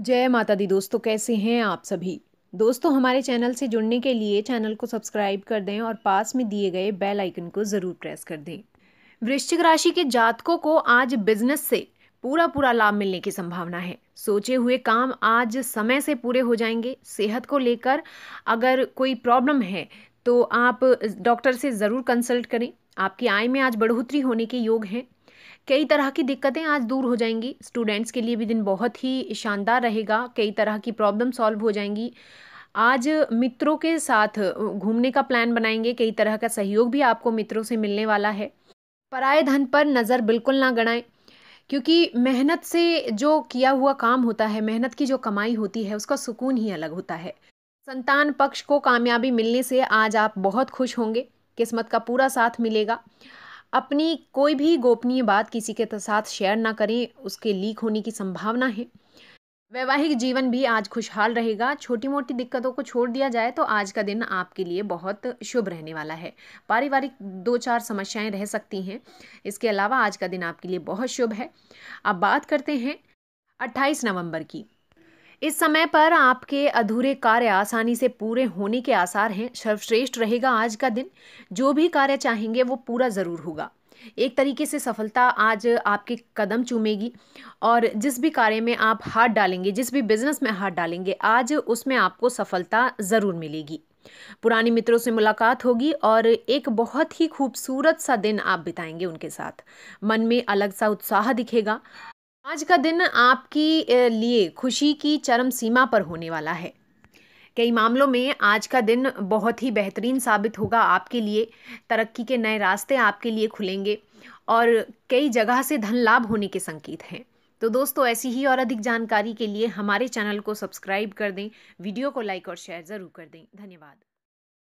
जय माता दी दोस्तों कैसे हैं आप सभी दोस्तों हमारे चैनल से जुड़ने के लिए चैनल को सब्सक्राइब कर दें और पास में दिए गए बेल आइकन को ज़रूर प्रेस कर दें वृश्चिक राशि के जातकों को आज बिजनेस से पूरा पूरा लाभ मिलने की संभावना है सोचे हुए काम आज समय से पूरे हो जाएंगे सेहत को लेकर अगर कोई प्रॉब्लम है तो आप डॉक्टर से ज़रूर कंसल्ट करें आपकी आय में आज बढ़ोतरी होने के योग हैं कई तरह की दिक्कतें आज दूर हो जाएंगी स्टूडेंट्स के लिए भी दिन बहुत ही शानदार रहेगा कई तरह की प्रॉब्लम सॉल्व हो जाएंगी आज मित्रों के साथ घूमने का प्लान बनाएंगे कई तरह का सहयोग भी आपको मित्रों से मिलने वाला है पराए धन पर नज़र बिल्कुल ना गणाएं क्योंकि मेहनत से जो किया हुआ काम होता है मेहनत की जो कमाई होती है उसका सुकून ही अलग होता है संतान पक्ष को कामयाबी मिलने से आज आप बहुत खुश होंगे किस्मत का पूरा साथ मिलेगा अपनी कोई भी गोपनीय बात किसी के साथ शेयर ना करें उसके लीक होने की संभावना है वैवाहिक जीवन भी आज खुशहाल रहेगा छोटी मोटी दिक्कतों को छोड़ दिया जाए तो आज का दिन आपके लिए बहुत शुभ रहने वाला है पारिवारिक दो चार समस्याएं रह सकती हैं इसके अलावा आज का दिन आपके लिए बहुत शुभ है अब बात करते हैं 28 नवंबर की इस समय पर आपके अधूरे कार्य आसानी से पूरे होने के आसार हैं सर्वश्रेष्ठ रहेगा आज का दिन जो भी कार्य चाहेंगे वो पूरा ज़रूर होगा एक तरीके से सफलता आज आपके कदम चूमेगी और जिस भी कार्य में आप हाथ डालेंगे जिस भी बिजनेस में हाथ डालेंगे आज उसमें आपको सफलता ज़रूर मिलेगी पुराने मित्रों से मुलाकात होगी और एक बहुत ही खूबसूरत सा दिन आप बिताएंगे उनके साथ मन में अलग सा उत्साह दिखेगा आज का दिन आपकी लिए खुशी की चरम सीमा पर होने वाला है कई मामलों में आज का दिन बहुत ही बेहतरीन साबित होगा आपके लिए तरक्की के नए रास्ते आपके लिए खुलेंगे और कई जगह से धन लाभ होने के संकेत हैं तो दोस्तों ऐसी ही और अधिक जानकारी के लिए हमारे चैनल को सब्सक्राइब कर दें वीडियो को लाइक और शेयर ज़रूर कर दें धन्यवाद